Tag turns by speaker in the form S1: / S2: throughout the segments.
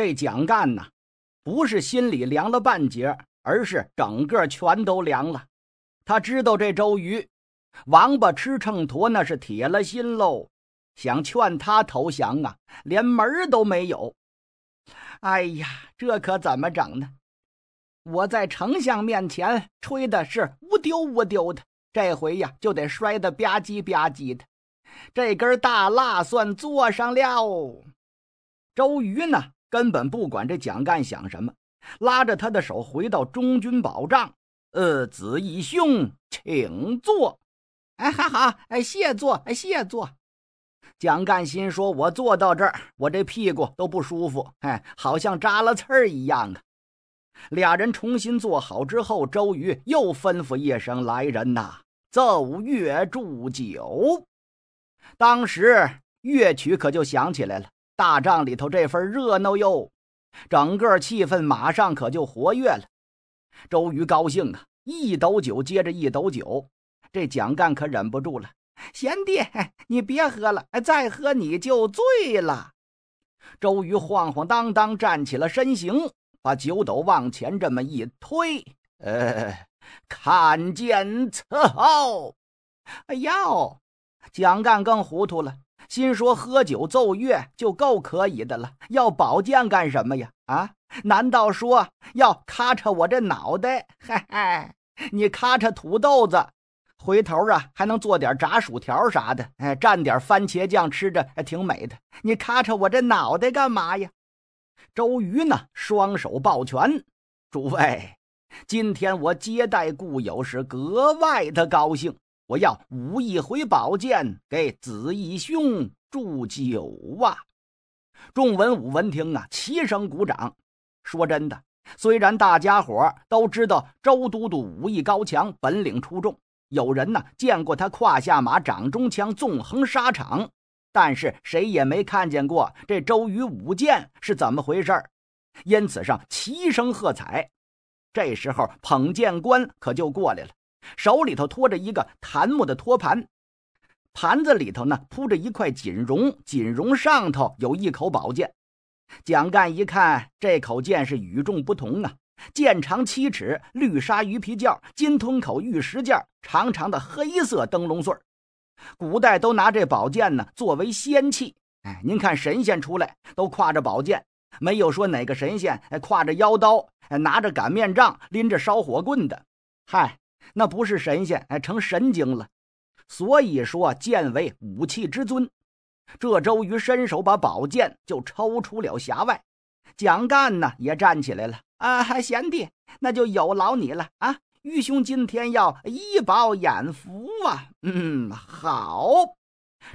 S1: 这蒋干呢，不是心里凉了半截，而是整个全都凉了。他知道这周瑜，王八吃秤砣，那是铁了心喽，想劝他投降啊，连门都没有。哎呀，这可怎么整呢？我在丞相面前吹的是乌丢乌丢的，这回呀就得摔得吧唧吧唧的。这根大蜡算坐上了，周瑜呢？根本不管这蒋干想什么，拉着他的手回到中军宝帐。呃，子义兄，请坐。哎，好好，哎，谢坐，哎，谢坐。蒋干心说：“我坐到这儿，我这屁股都不舒服，哎，好像扎了刺儿一样啊。”俩人重新坐好之后，周瑜又吩咐一声：“来人呐，奏乐祝酒。”当时乐曲可就响起来了。大帐里头这份热闹哟，整个气氛马上可就活跃了。周瑜高兴啊，一斗酒接着一斗酒，这蒋干可忍不住了：“贤弟，你别喝了，再喝你就醉了。”周瑜晃晃荡荡站起了身形，把酒斗往前这么一推：“呃，看见伺候。哎呦，蒋干更糊涂了。心说喝酒奏乐就够可以的了，要宝剑干什么呀？啊，难道说要咔嚓我这脑袋？嗨 嗨，你咔嚓土豆子，回头啊还能做点炸薯条啥的，哎，蘸点番茄酱吃着还挺美的。你咔嚓我这脑袋干嘛呀？周瑜呢，双手抱拳，诸位，今天我接待故友是格外的高兴。我要舞一回宝剑，给子义兄祝酒啊！众文武闻听啊，齐声鼓掌。说真的，虽然大家伙都知道周都督武艺高强，本领出众，有人呢见过他胯下马，掌中枪，纵横沙场，但是谁也没看见过这周瑜舞剑是怎么回事儿，因此上齐声喝彩。这时候捧剑官可就过来了。手里头托着一个檀木的托盘，盘子里头呢铺着一块锦绒，锦绒上头有一口宝剑。蒋干一看，这口剑是与众不同啊！剑长七尺，绿纱鱼皮鞘，金吞口，玉石件，长长的黑色灯笼穗古代都拿这宝剑呢作为仙器。哎，您看神仙出来都挎着宝剑，没有说哪个神仙挎着腰刀，拿着擀面杖，拎着烧火棍的。嗨！那不是神仙，哎，成神经了。所以说，剑为武器之尊。这周瑜伸手把宝剑就抽出了匣外。蒋干呢也站起来了啊，贤弟，那就有劳你了啊，愚兄今天要一饱眼福啊。嗯，好。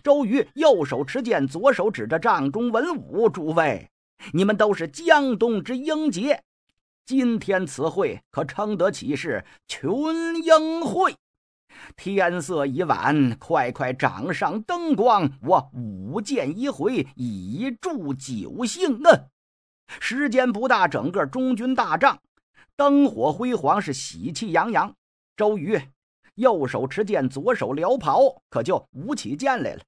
S1: 周瑜右手持剑，左手指着帐中文武诸位，你们都是江东之英杰。今天此会可称得起是群英会。天色已晚，快快掌上灯光，我舞剑一回以助酒兴。啊，时间不大，整个中军大帐灯火辉煌，是喜气洋洋。周瑜右手持剑，左手撩袍，可就舞起剑来了。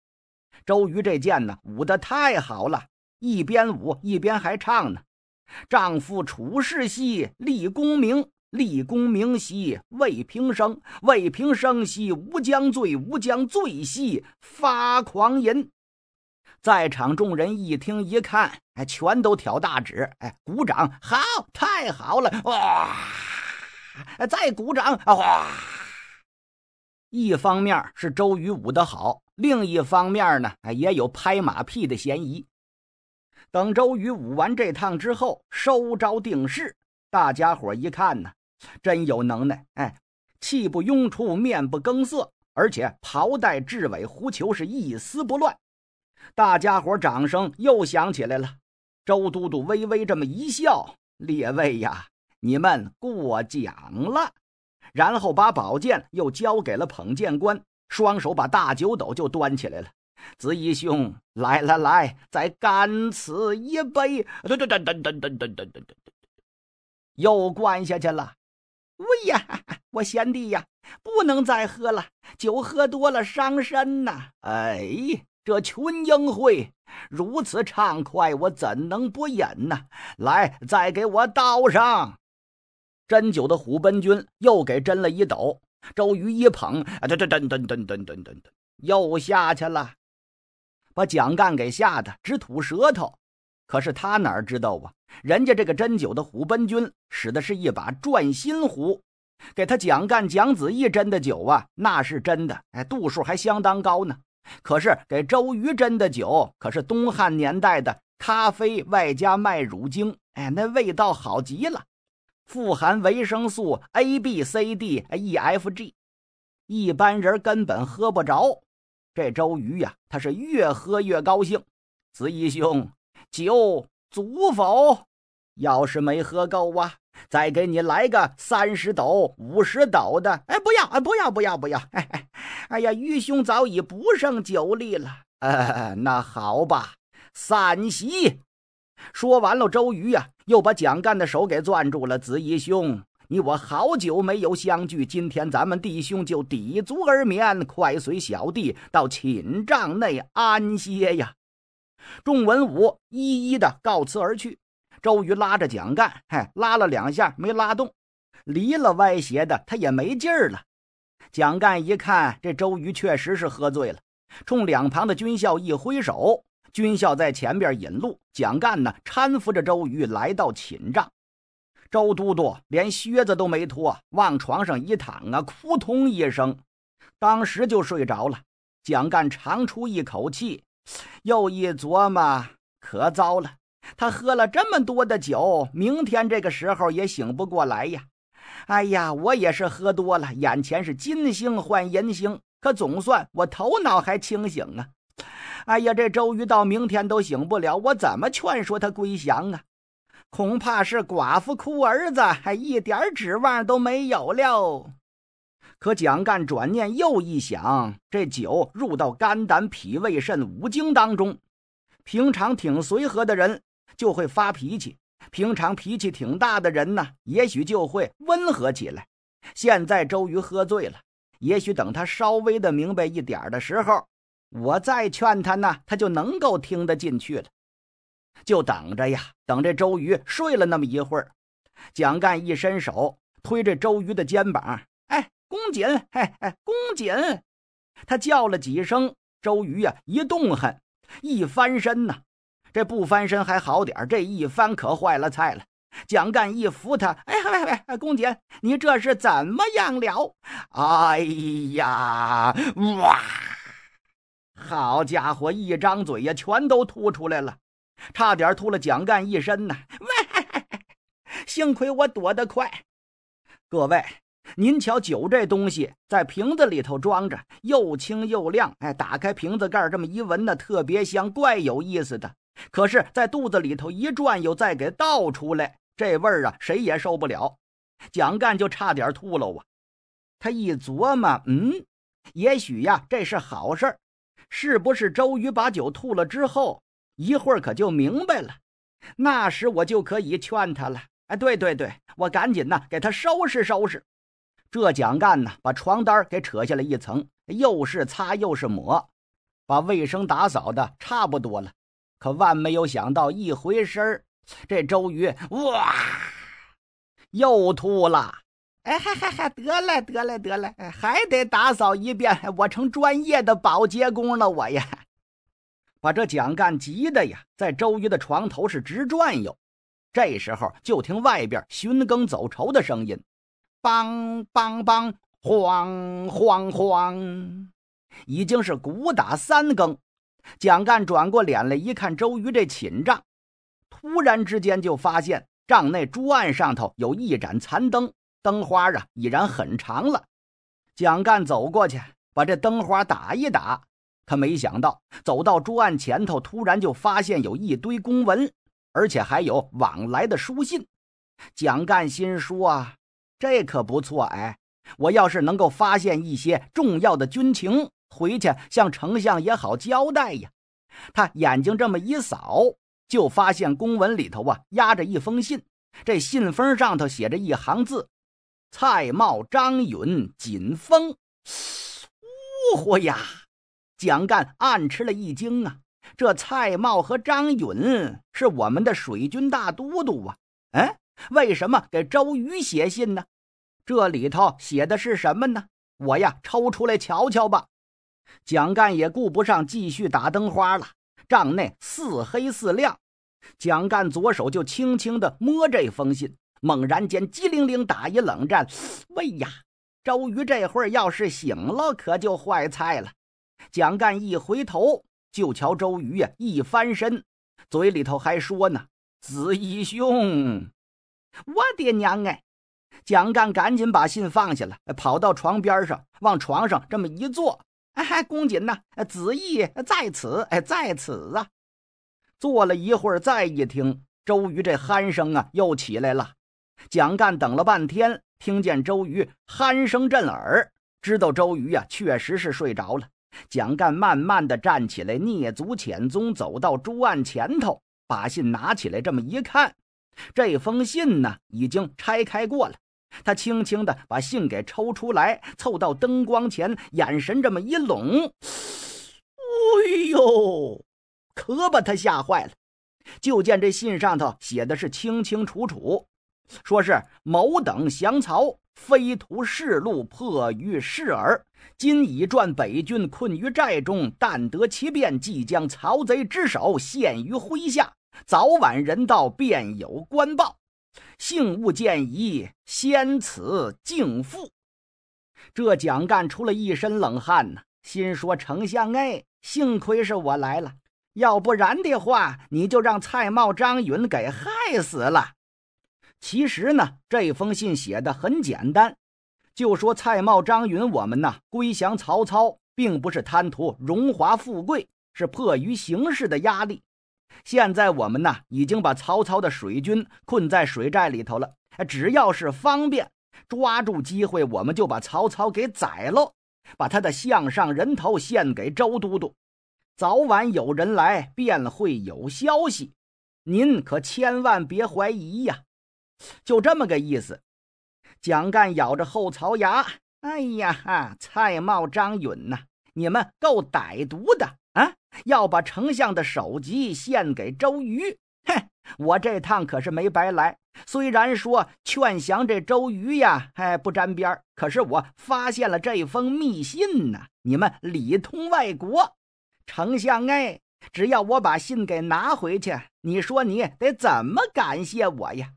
S1: 周瑜这剑呢，舞得太好了，一边舞一边还唱呢。丈夫处世兮立功名，立功名兮为平生，为平生兮吾将罪，吾将罪兮发狂淫。在场众人一听一看，哎，全都挑大指，哎，鼓掌，好，太好了，哇！再鼓掌，哗！一方面是周瑜舞的好，另一方面呢，也有拍马屁的嫌疑。等周瑜舞完这趟之后，收招定势，大家伙一看呢，真有能耐，哎，气不拥出，面不更色，而且袍带至尾狐裘是一丝不乱，大家伙掌声又响起来了。周都督微微这么一笑：“列位呀，你们过奖了。”然后把宝剑又交给了捧剑官，双手把大酒斗就端起来了。子怡兄，来来来，再干此一杯！噔噔噔噔噔噔噔噔噔噔又灌下去了。喂呀，我贤弟呀，不能再喝了，酒喝多了伤身呐。哎，这群英会如此畅快，我怎能不饮呢？来，再给我倒上。斟酒的虎贲军又给斟了一斗，周瑜一捧，噔噔噔噔噔噔噔噔噔，又下去了。把蒋干给吓得直吐舌头，可是他哪知道啊？人家这个斟酒的虎贲军使的是一把转心壶，给他蒋干、蒋子义斟的酒啊，那是真的，哎，度数还相当高呢。可是给周瑜斟的酒，可是东汉年代的咖啡外加麦乳精，哎，那味道好极了，富含维生素 A、B、C、D、E、F、G，一般人根本喝不着。这周瑜呀，他是越喝越高兴。子义兄，酒足否？要是没喝够啊，再给你来个三十斗、五十斗的。哎，不要，哎，不要，不要，不要。哎哎，哎呀，愚兄早已不胜酒力了。呃，那好吧，散席。说完了，周瑜呀，又把蒋干的手给攥住了。子义兄。你我好久没有相聚，今天咱们弟兄就抵足而眠，快随小弟到寝帐内安歇呀！众文武一一的告辞而去。周瑜拉着蒋干，嘿，拉了两下没拉动，离了歪斜的他也没劲儿了。蒋干一看，这周瑜确实是喝醉了，冲两旁的军校一挥手，军校在前边引路。蒋干呢，搀扶着周瑜来到寝帐。周都督连靴子都没脱，往床上一躺啊，扑通一声，当时就睡着了。蒋干长出一口气，又一琢磨，可糟了，他喝了这么多的酒，明天这个时候也醒不过来呀。哎呀，我也是喝多了，眼前是金星换银星，可总算我头脑还清醒啊。哎呀，这周瑜到明天都醒不了，我怎么劝说他归降啊？恐怕是寡妇哭儿子，还一点指望都没有了。可蒋干转念又一想，这酒入到肝胆脾胃肾五经当中，平常挺随和的人就会发脾气，平常脾气挺大的人呢，也许就会温和起来。现在周瑜喝醉了，也许等他稍微的明白一点的时候，我再劝他呢，他就能够听得进去了。就等着呀，等这周瑜睡了那么一会儿，蒋干一伸手推着周瑜的肩膀，哎，公瑾，哎哎，公瑾，他叫了几声，周瑜呀一动弹，一翻身呐，这不翻身还好点这一翻可坏了菜了。蒋干一扶他，哎喂喂，公瑾，你这是怎么样了？哎呀，哇，好家伙，一张嘴呀，全都吐出来了。差点吐了蒋干一身呐！喂，幸亏我躲得快。各位，您瞧酒这东西，在瓶子里头装着，又清又亮。哎，打开瓶子盖这么一闻呢，特别香，怪有意思的。可是，在肚子里头一转悠，再给倒出来，这味儿啊，谁也受不了。蒋干就差点吐了啊！他一琢磨，嗯，也许呀，这是好事。是不是周瑜把酒吐了之后？一会儿可就明白了，那时我就可以劝他了。哎，对对对，我赶紧呢给他收拾收拾。这蒋干呢，把床单给扯下来一层，又是擦又是抹，把卫生打扫的差不多了。可万没有想到，一回身，这周瑜哇，又吐了。哎嗨嗨嗨，得了得了得了，还得打扫一遍。我成专业的保洁工了，我呀。把这蒋干急的呀，在周瑜的床头是直转悠。这时候就听外边寻更走仇的声音，梆梆梆，晃晃晃，已经是鼓打三更。蒋干转过脸来一看，周瑜这寝帐，突然之间就发现帐内桌案上头有一盏残灯，灯花啊已然很长了。蒋干走过去，把这灯花打一打。他没想到走到桌案前头，突然就发现有一堆公文，而且还有往来的书信。蒋干心说：“啊，这可不错！哎，我要是能够发现一些重要的军情，回去向丞相也好交代呀。”他眼睛这么一扫，就发现公文里头啊压着一封信。这信封上头写着一行字：“蔡瑁、张允、锦封。”呜呼呀！蒋干暗吃了一惊啊！这蔡瑁和张允是我们的水军大都督啊！哎，为什么给周瑜写信呢？这里头写的是什么呢？我呀，抽出来瞧瞧吧。蒋干也顾不上继续打灯花了，帐内似黑似亮。蒋干左手就轻轻地摸这封信，猛然间机灵灵打一冷战。喂呀，周瑜这会儿要是醒了，可就坏菜了。蒋干一回头就瞧周瑜呀，一翻身，嘴里头还说呢：“子义兄，我爹娘哎！”蒋干赶紧把信放下了，跑到床边上，往床上这么一坐：“哎，公瑾呐，子义在此，哎，在此啊！”坐了一会儿，再一听周瑜这鼾声啊，又起来了。蒋干等了半天，听见周瑜鼾声震耳，知道周瑜呀确实是睡着了。蒋干慢慢的站起来，蹑足潜踪，走到桌案前头，把信拿起来，这么一看，这封信呢已经拆开过了。他轻轻的把信给抽出来，凑到灯光前，眼神这么一拢，哎呦，可把他吓坏了。就见这信上头写的是清清楚楚，说是某等降曹。非图世禄，迫于世耳。今已赚北军困于寨中，但得其便，即将曹贼之首献于麾下。早晚人到，便有官报。幸勿见疑，先此敬复。这蒋干出了一身冷汗呢，心说：丞相，哎，幸亏是我来了，要不然的话，你就让蔡瑁、张允给害死了。其实呢，这封信写的很简单，就说蔡瑁、张允我们呢归降曹操，并不是贪图荣华富贵，是迫于形势的压力。现在我们呢已经把曹操的水军困在水寨里头了，只要是方便，抓住机会，我们就把曹操给宰了，把他的项上人头献给周都督。早晚有人来，便会有消息。您可千万别怀疑呀。就这么个意思，蒋干咬着后槽牙，哎呀哈！蔡瑁、张允呐，你们够歹毒的啊！要把丞相的首级献给周瑜，哼！我这趟可是没白来。虽然说劝降这周瑜呀，哎，不沾边儿。可是我发现了这封密信呢，你们里通外国，丞相哎，只要我把信给拿回去，你说你得怎么感谢我呀？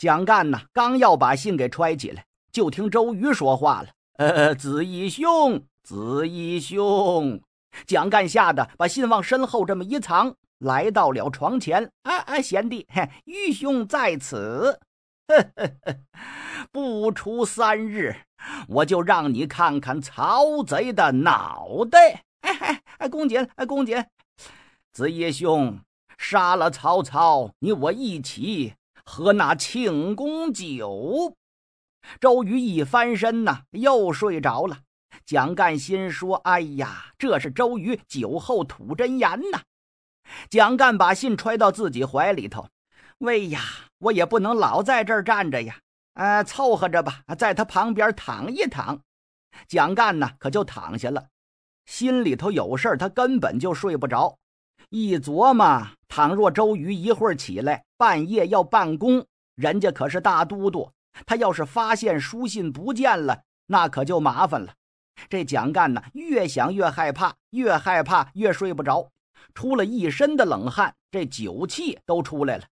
S1: 蒋干呐，刚要把信给揣起来，就听周瑜说话了：“呃，子义兄，子义兄。”蒋干吓得把信往身后这么一藏，来到了床前。“哎哎，贤弟，愚兄在此。”“呵呵呵，不出三日，我就让你看看曹贼的脑袋。”“哎哎哎，公瑾，哎公瑾，子义兄杀了曹操，你我一起。”和那庆功酒，周瑜一翻身呐，又睡着了。蒋干心说：“哎呀，这是周瑜酒后吐真言呐。”蒋干把信揣到自己怀里头。喂呀，我也不能老在这儿站着呀，呃，凑合着吧，在他旁边躺一躺。蒋干呢，可就躺下了。心里头有事儿，他根本就睡不着，一琢磨。倘若周瑜一会儿起来，半夜要办公，人家可是大都督。他要是发现书信不见了，那可就麻烦了。这蒋干呢，越想越害怕，越害怕越睡不着，出了一身的冷汗，这酒气都出来了。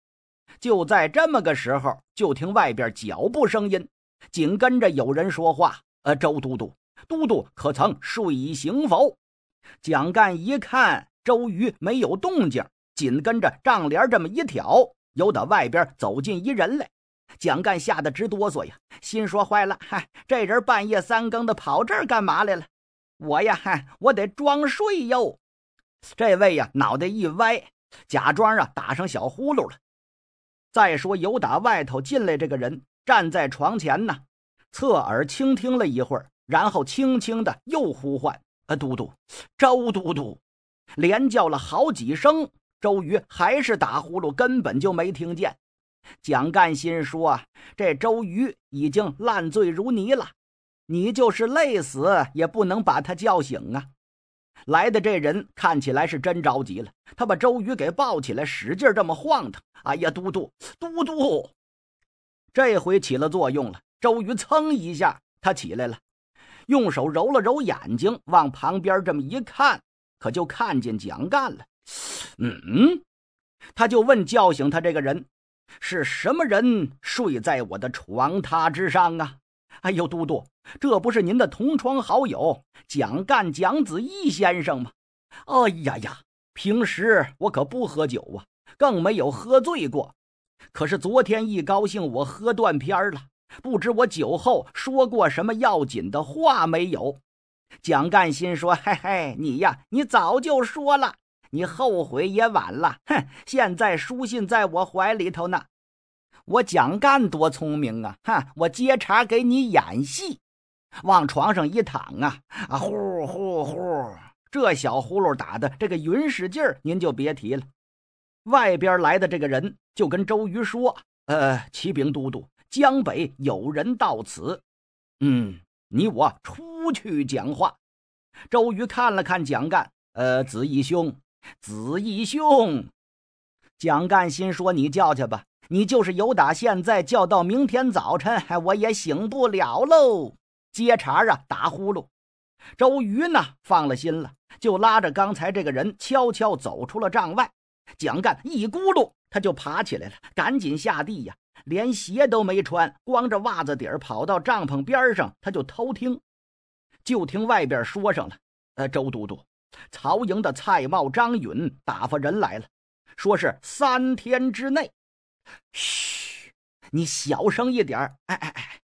S1: 就在这么个时候，就听外边脚步声音，紧跟着有人说话：“呃，周都督，都督可曾睡醒否？”蒋干一看，周瑜没有动静。紧跟着帐帘这么一挑，有打外边走进一人来，蒋干吓得直哆嗦呀，心说坏了，嗨，这人半夜三更的跑这儿干嘛来了？我呀，嗨，我得装睡哟。这位呀，脑袋一歪，假装啊打上小呼噜了。再说有打外头进来这个人，站在床前呢，侧耳倾听了一会儿，然后轻轻的又呼唤：“啊，嘟嘟，周嘟嘟！”连叫了好几声。周瑜还是打呼噜，根本就没听见。蒋干心说：“这周瑜已经烂醉如泥了，你就是累死也不能把他叫醒啊！”来的这人看起来是真着急了，他把周瑜给抱起来，使劲这么晃腾。哎呀，嘟嘟嘟嘟，这回起了作用了，周瑜噌一下他起来了，用手揉了揉眼睛，往旁边这么一看，可就看见蒋干了。嗯，他就问叫醒他这个人是什么人？睡在我的床榻之上啊！哎呦，都督，这不是您的同窗好友蒋干蒋子翼先生吗？哎呀呀，平时我可不喝酒啊，更没有喝醉过。可是昨天一高兴，我喝断片儿了，不知我酒后说过什么要紧的话没有？蒋干心说：嘿嘿，你呀，你早就说了。你后悔也晚了，哼！现在书信在我怀里头呢。我蒋干多聪明啊，哈，我接茬给你演戏，往床上一躺啊啊！呼呼呼！这小呼噜打的这个云使劲儿，您就别提了。外边来的这个人就跟周瑜说：“呃，启禀都督，江北有人到此。”嗯，你我出去讲话。周瑜看了看蒋干，呃，子义兄。子义兄，蒋干心说：“你叫去吧，你就是有打现在叫到明天早晨，我也醒不了喽。”接茬儿啊，打呼噜。周瑜呢，放了心了，就拉着刚才这个人悄悄走出了帐外。蒋干一咕噜，他就爬起来了，赶紧下地呀，连鞋都没穿，光着袜子底儿跑到帐篷边上，他就偷听，就听外边说上了：“呃，周都督。”曹营的蔡瑁、张允打发人来了，说是三天之内。嘘，你小声一点儿。哎哎哎，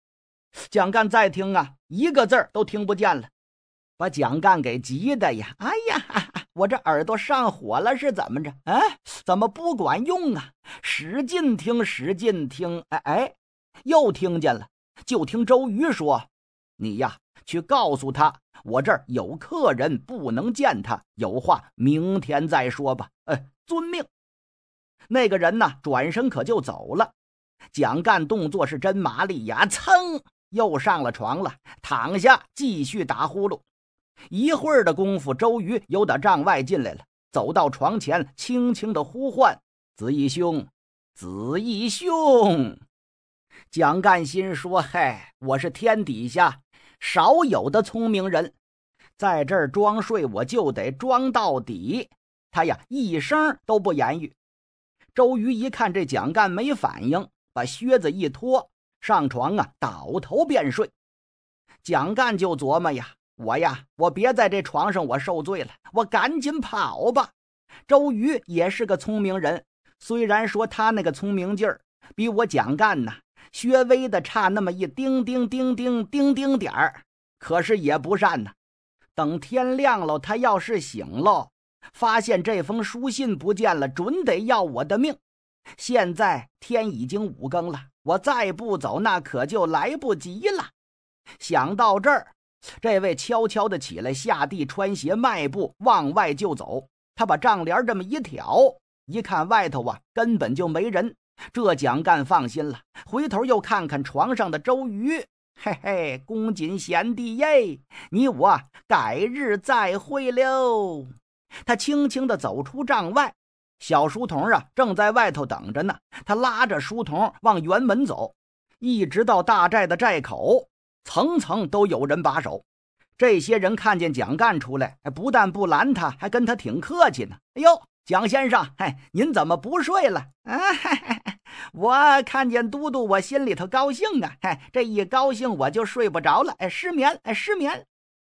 S1: 蒋干再听啊，一个字儿都听不见了，把蒋干给急的呀！哎呀，我这耳朵上火了是怎么着？哎，怎么不管用啊？使劲听，使劲听。哎哎，又听见了，就听周瑜说：“你呀。”去告诉他，我这儿有客人，不能见他。有话明天再说吧。呃，遵命。那个人呢，转身可就走了。蒋干动作是真麻利呀，噌，又上了床了，躺下继续打呼噜。一会儿的功夫，周瑜有点帐外进来了，走到床前，轻轻的呼唤：“子义兄，子义兄。”蒋干心说：“嘿，我是天底下。”少有的聪明人，在这儿装睡，我就得装到底。他呀，一声都不言语。周瑜一看这蒋干没反应，把靴子一脱，上床啊，倒头便睡。蒋干就琢磨呀：“我呀，我别在这床上我受罪了，我赶紧跑吧。”周瑜也是个聪明人，虽然说他那个聪明劲儿比我蒋干呐。薛微的差那么一丁丁丁丁丁丁点儿，可是也不善呐。等天亮了，他要是醒了，发现这封书信不见了，准得要我的命。现在天已经五更了，我再不走，那可就来不及了。想到这儿，这位悄悄的起来，下地穿鞋，迈步往外就走。他把帐帘这么一挑，一看外头啊，根本就没人。这蒋干放心了。回头又看看床上的周瑜，嘿嘿，公瑾贤弟耶，你我改日再会喽。他轻轻地走出帐外，小书童啊正在外头等着呢。他拉着书童往辕门走，一直到大寨的寨口，层层都有人把守。这些人看见蒋干出来，不但不拦他，还跟他挺客气呢。哎呦，蒋先生，哎，您怎么不睡了？啊，嘿嘿嘿。我看见嘟嘟，我心里头高兴啊！嘿，这一高兴我就睡不着了，哎，失眠，哎，失眠。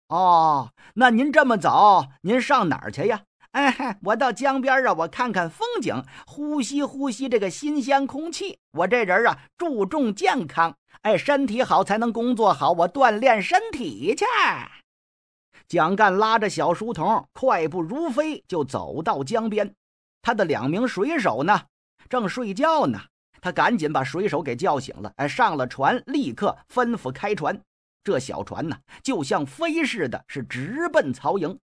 S1: 哦，那您这么早，您上哪儿去呀？哎，我到江边啊，我看看风景，呼吸呼吸这个新鲜空气。我这人啊，注重健康，哎，身体好才能工作好。我锻炼身体去。蒋干拉着小书童，快步如飞，就走到江边。他的两名水手呢，正睡觉呢。他赶紧把水手给叫醒了，哎，上了船，立刻吩咐开船。这小船呢，就像飞似的，是直奔曹营。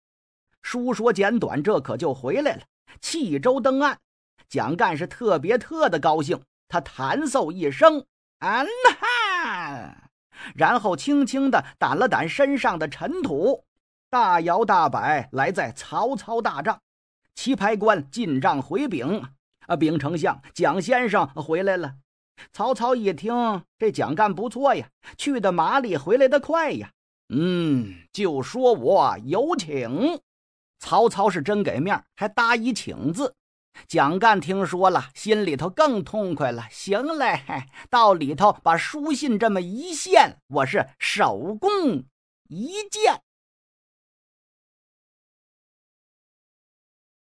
S1: 书说简短，这可就回来了，弃舟登岸。蒋干是特别特的高兴，他弹奏一声“啊哈”，然后轻轻的掸了掸身上的尘土，大摇大摆来在曹操大帐。棋牌官进帐回禀。啊，禀丞相，蒋先生回来了。曹操一听，这蒋干不错呀，去的麻利，回来的快呀。嗯，就说我有请。曹操是真给面，还答一请字。蒋干听说了，心里头更痛快了。行嘞，到里头把书信这么一献，我是手工一件。